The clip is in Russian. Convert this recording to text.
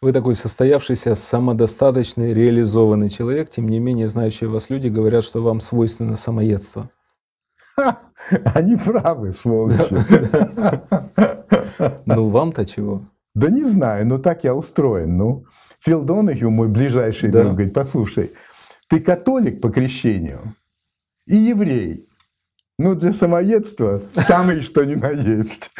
Вы такой состоявшийся, самодостаточный, реализованный человек, тем не менее знающие вас люди говорят, что вам свойственно самоедство. Ха, они правы, сволочи. Ну, вам-то чего? Да не знаю, но так я устроен. Ну, Фил Донахью, мой ближайший друг, говорит, послушай, ты католик по крещению и еврей. Ну, для самоедства самый что ни на есть.